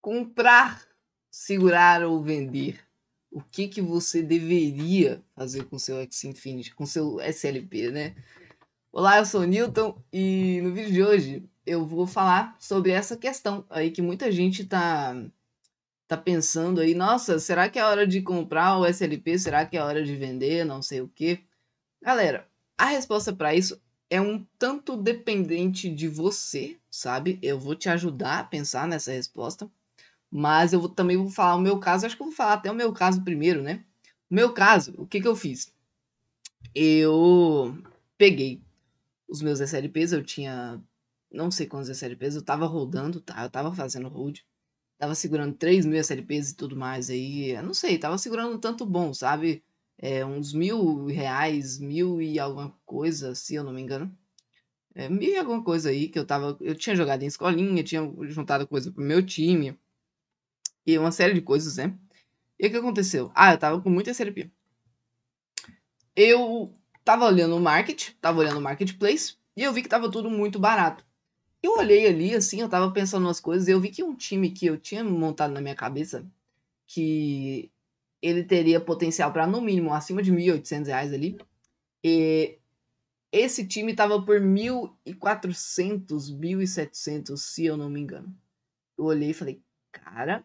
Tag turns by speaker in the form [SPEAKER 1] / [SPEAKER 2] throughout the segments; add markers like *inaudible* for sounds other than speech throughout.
[SPEAKER 1] comprar, segurar ou vender, o que que você deveria fazer com seu X Infinity, com seu SLP, né? Olá, eu sou o Newton e no vídeo de hoje eu vou falar sobre essa questão aí que muita gente tá tá pensando aí, nossa, será que é hora de comprar o SLP? Será que é hora de vender? Não sei o que. Galera, a resposta para isso é um tanto dependente de você, sabe? Eu vou te ajudar a pensar nessa resposta. Mas eu vou, também vou falar o meu caso, acho que eu vou falar até o meu caso primeiro, né? meu caso, o que, que eu fiz? Eu peguei os meus SLPs, eu tinha não sei quantos SLPs, eu tava rodando, tá? Eu tava fazendo hold, tava segurando 3 mil SLPs e tudo mais aí, eu não sei, tava segurando um tanto bom, sabe? É, uns mil reais, mil e alguma coisa, se eu não me engano. É, mil e alguma coisa aí que eu tava. Eu tinha jogado em escolinha, tinha juntado coisa pro meu time e uma série de coisas, né? E o que aconteceu? Ah, eu tava com muita serpia. Eu tava olhando o market, tava olhando o marketplace, e eu vi que tava tudo muito barato. Eu olhei ali, assim, eu tava pensando umas coisas, e eu vi que um time que eu tinha montado na minha cabeça, que ele teria potencial para no mínimo acima de 1.800 reais ali, e esse time tava por 1.400, 1.700, se eu não me engano. Eu olhei e falei, cara,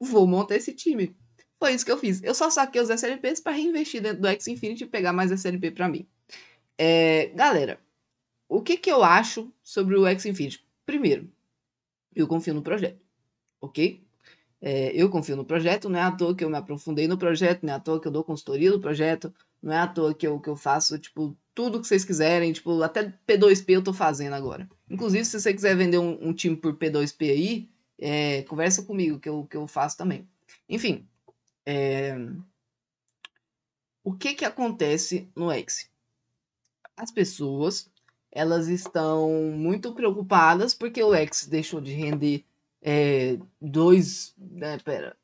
[SPEAKER 1] vou montar esse time. Foi isso que eu fiz. Eu só saquei os SLPs para reinvestir dentro do X Infinity e pegar mais SLP para mim. É, galera, o que, que eu acho sobre o X Infinity? Primeiro, eu confio no projeto, ok? É, eu confio no projeto, não é à toa que eu me aprofundei no projeto, não é à toa que eu dou consultoria do projeto, não é à toa que eu, que eu faço, tipo, tudo que vocês quiserem, tipo, até P2P eu tô fazendo agora. Inclusive, se você quiser vender um, um time por P2P aí, é, conversa comigo, que eu, que eu faço também. Enfim, é, o que, que acontece no X? As pessoas elas estão muito preocupadas porque o X deixou de render é, dois. Né, pera,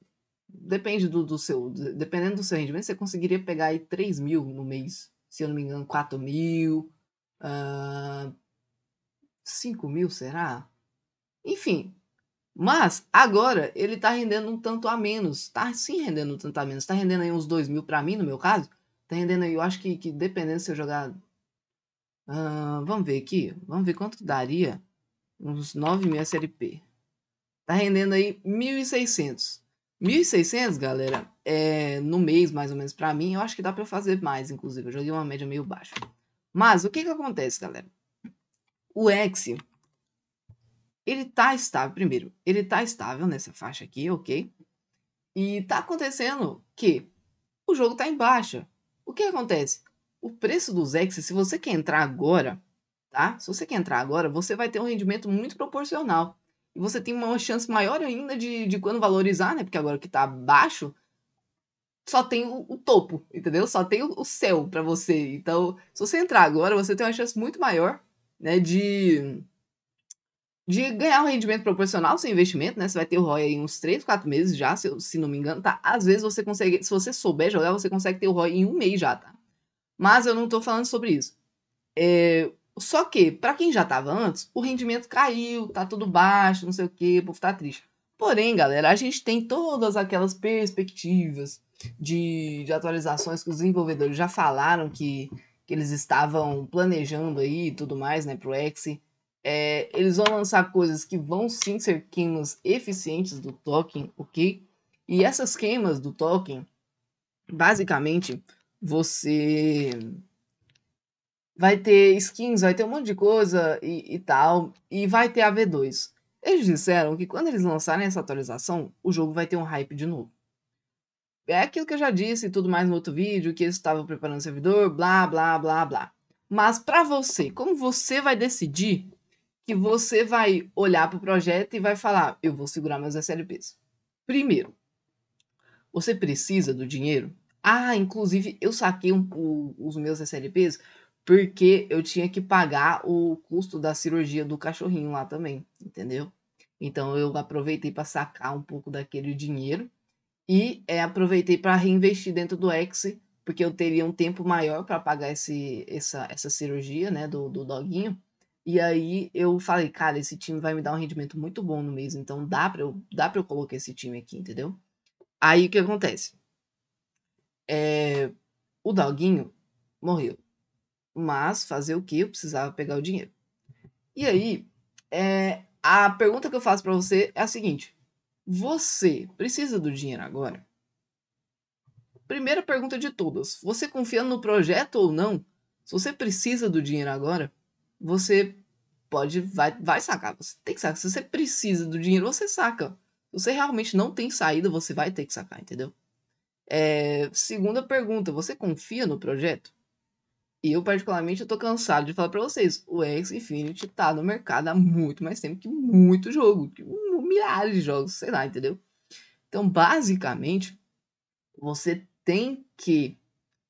[SPEAKER 1] depende do, do seu. Dependendo do seu rendimento, você conseguiria pegar aí 3 mil no mês. Se eu não me engano, 4 mil. Uh, ah, 5 mil, será? Enfim, mas agora ele está rendendo um tanto a menos. Está sim rendendo um tanto a menos. Está rendendo aí uns 2 mil para mim, no meu caso. Está rendendo aí, eu acho que, que dependendo se eu jogar. Uh, vamos ver aqui. Vamos ver quanto daria uns 9 mil SLP. Está rendendo aí 1.600. 1.600, galera, é no mês mais ou menos para mim. Eu acho que dá para fazer mais, inclusive. Eu joguei uma média meio baixa. Mas o que, que acontece, galera? O X ele tá estável, primeiro, ele tá estável nessa faixa aqui, ok? E tá acontecendo que o jogo tá em baixa. O que acontece? O preço dos X, se você quer entrar agora, tá? Se você quer entrar agora, você vai ter um rendimento muito proporcional. E você tem uma chance maior ainda de, de quando valorizar, né? Porque agora que tá baixo, só tem o, o topo, entendeu? Só tem o, o céu para você. Então, se você entrar agora, você tem uma chance muito maior, né? De de ganhar um rendimento proporcional ao seu investimento, né? Você vai ter o ROI em uns 3, 4 meses já, se, se não me engano, tá? Às vezes você consegue, se você souber jogar, você consegue ter o ROI em um mês já, tá? Mas eu não tô falando sobre isso. É, só que, para quem já tava antes, o rendimento caiu, tá tudo baixo, não sei o quê, o povo tá triste. Porém, galera, a gente tem todas aquelas perspectivas de, de atualizações que os desenvolvedores já falaram que, que eles estavam planejando aí e tudo mais, né, pro X é, eles vão lançar coisas que vão sim ser queimas eficientes do token, ok? E essas queimas do token, basicamente, você vai ter skins, vai ter um monte de coisa e, e tal, e vai ter a V2. Eles disseram que quando eles lançarem essa atualização, o jogo vai ter um hype de novo. É aquilo que eu já disse e tudo mais no outro vídeo, que eles estavam preparando o servidor, blá, blá, blá, blá. Mas para você, como você vai decidir que você vai olhar para o projeto e vai falar: eu vou segurar meus SLPs. Primeiro, você precisa do dinheiro? Ah, inclusive eu saquei um, o, os meus SLPs porque eu tinha que pagar o custo da cirurgia do cachorrinho lá também, entendeu? Então eu aproveitei para sacar um pouco daquele dinheiro e é, aproveitei para reinvestir dentro do X, porque eu teria um tempo maior para pagar esse, essa, essa cirurgia né, do, do doguinho. E aí eu falei, cara, esse time vai me dar um rendimento muito bom no mês, então dá pra eu, dá pra eu colocar esse time aqui, entendeu? Aí o que acontece? É, o Dalguinho morreu. Mas fazer o que? Eu precisava pegar o dinheiro. E aí, é, a pergunta que eu faço para você é a seguinte: Você precisa do dinheiro agora? Primeira pergunta de todas: Você confiando no projeto ou não? Se você precisa do dinheiro agora, você pode, vai, vai sacar. Você tem que sacar. Se você precisa do dinheiro, você saca. Se você realmente não tem saída, você vai ter que sacar, entendeu? É, segunda pergunta, você confia no projeto? E eu, particularmente, eu tô cansado de falar para vocês. O X-Infinity tá no mercado há muito mais tempo que muito jogo. Que milhares de jogos, sei lá, entendeu? Então, basicamente, você tem que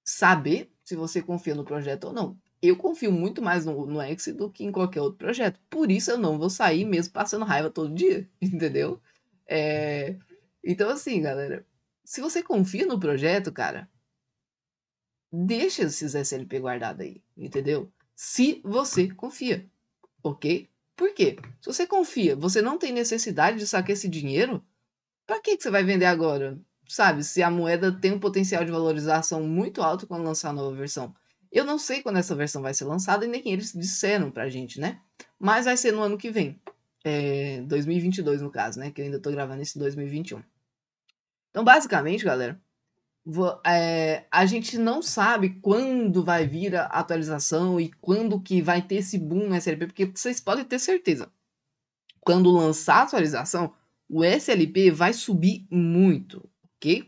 [SPEAKER 1] saber se você confia no projeto ou não eu confio muito mais no, no X do que em qualquer outro projeto. Por isso eu não vou sair mesmo passando raiva todo dia, *laughs* entendeu? É... Então, assim, galera, se você confia no projeto, cara, deixa esses SLP guardado aí, entendeu? Se você confia, ok? Por quê? Se você confia, você não tem necessidade de sacar esse dinheiro, para que, que você vai vender agora? Sabe, se a moeda tem um potencial de valorização muito alto quando lançar a nova versão. Eu não sei quando essa versão vai ser lançada e nem eles disseram pra gente, né? Mas vai ser no ano que vem. É, 2022, no caso, né? Que eu ainda tô gravando esse 2021. Então, basicamente, galera, é, a gente não sabe quando vai vir a atualização e quando que vai ter esse boom no SLP, porque vocês podem ter certeza. Quando lançar a atualização, o SLP vai subir muito, ok?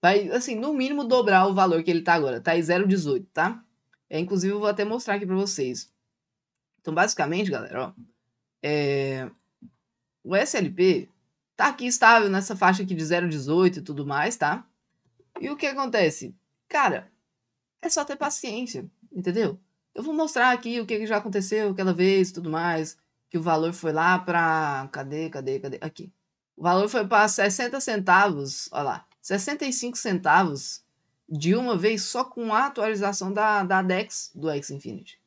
[SPEAKER 1] Vai, assim, no mínimo dobrar o valor que ele tá agora. Tá em 0,18, tá? É, inclusive, eu vou até mostrar aqui para vocês. Então, basicamente, galera, ó, é... o SLP tá aqui estável nessa faixa aqui de 0,18 e tudo mais, tá? E o que acontece? Cara, é só ter paciência, entendeu? Eu vou mostrar aqui o que já aconteceu aquela vez e tudo mais, que o valor foi lá para... Cadê, cadê, cadê? Aqui. O valor foi para 60 centavos, olha lá, 65 centavos de uma vez só com a atualização da, da DEX do X Infinity.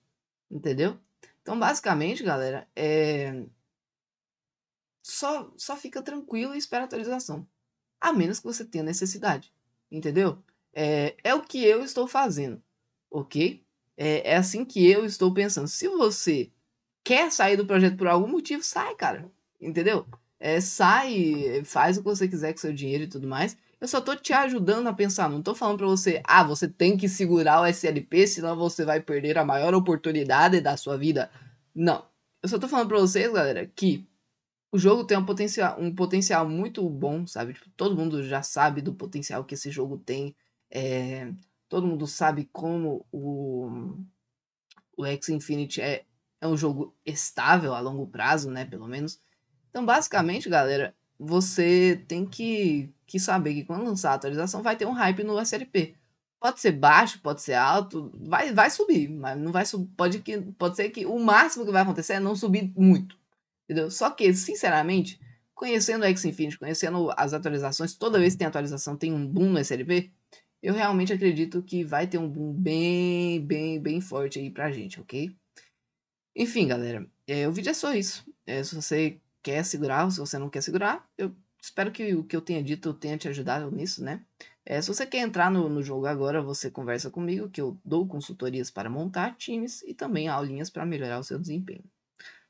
[SPEAKER 1] Entendeu? Então, basicamente, galera, é... só, só fica tranquilo e espera a atualização. A menos que você tenha necessidade. Entendeu? É, é o que eu estou fazendo, ok? É, é assim que eu estou pensando. Se você quer sair do projeto por algum motivo, sai, cara. Entendeu? é, sai, faz o que você quiser com seu dinheiro e tudo mais. Eu só tô te ajudando a pensar, não tô falando para você, ah, você tem que segurar o SLP, senão você vai perder a maior oportunidade da sua vida. Não. Eu só tô falando pra vocês, galera, que o jogo tem um potencial, um potencial muito bom, sabe? Tipo, todo mundo já sabe do potencial que esse jogo tem. É, todo mundo sabe como o, o X Infinity é, é um jogo estável a longo prazo, né? Pelo menos. Então, basicamente, galera, você tem que, que saber que quando lançar a atualização vai ter um hype no SLP. Pode ser baixo, pode ser alto, vai, vai subir, mas não vai subir. Pode, que, pode ser que o máximo que vai acontecer é não subir muito. Entendeu? Só que, sinceramente, conhecendo a X-Infinity, conhecendo as atualizações, toda vez que tem atualização tem um boom no SLP, eu realmente acredito que vai ter um boom bem, bem, bem forte aí pra gente, ok? Enfim, galera, é, o vídeo é só isso. É, se você quer segurar, se você não quer segurar, eu espero que o que eu tenha dito tenha te ajudado nisso, né? É, se você quer entrar no, no jogo agora, você conversa comigo, que eu dou consultorias para montar times e também aulinhas para melhorar o seu desempenho.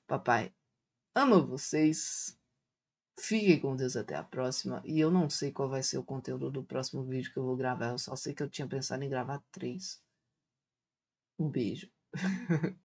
[SPEAKER 1] Papai, ama vocês. Fiquem com Deus até a próxima. E eu não sei qual vai ser o conteúdo do próximo vídeo que eu vou gravar. Eu só sei que eu tinha pensado em gravar três. Um beijo. *laughs*